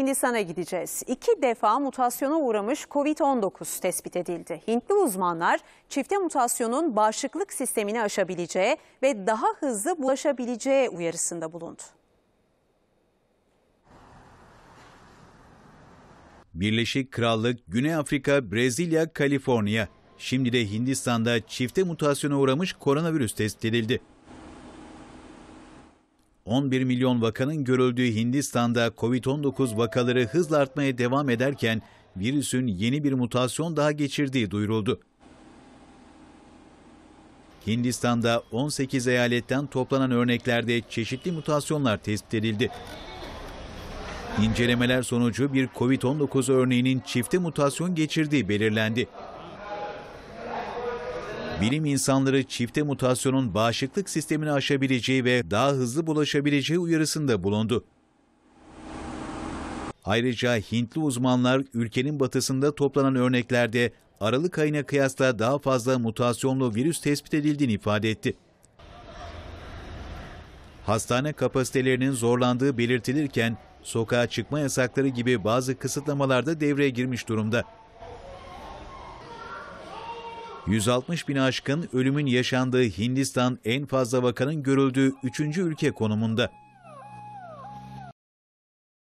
Hindistan'a gideceğiz. İki defa mutasyona uğramış COVID-19 tespit edildi. Hintli uzmanlar çifte mutasyonun bağışıklık sistemini aşabileceği ve daha hızlı bulaşabileceği uyarısında bulundu. Birleşik Krallık, Güney Afrika, Brezilya, Kaliforniya. Şimdi de Hindistan'da çifte mutasyona uğramış koronavirüs tespit edildi. 11 milyon vakanın görüldüğü Hindistan'da COVID-19 vakaları hızla artmaya devam ederken virüsün yeni bir mutasyon daha geçirdiği duyuruldu. Hindistan'da 18 eyaletten toplanan örneklerde çeşitli mutasyonlar tespit edildi. İncelemeler sonucu bir COVID-19 örneğinin çifte mutasyon geçirdiği belirlendi. Bilim insanları çifte mutasyonun bağışıklık sistemini aşabileceği ve daha hızlı bulaşabileceği uyarısında bulundu. Ayrıca Hintli uzmanlar ülkenin batısında toplanan örneklerde Aralık ayına kıyasla daha fazla mutasyonlu virüs tespit edildiğini ifade etti. Hastane kapasitelerinin zorlandığı belirtilirken sokağa çıkma yasakları gibi bazı kısıtlamalar da devreye girmiş durumda. 160 bin aşkın ölümün yaşandığı Hindistan en fazla vakanın görüldüğü 3. ülke konumunda.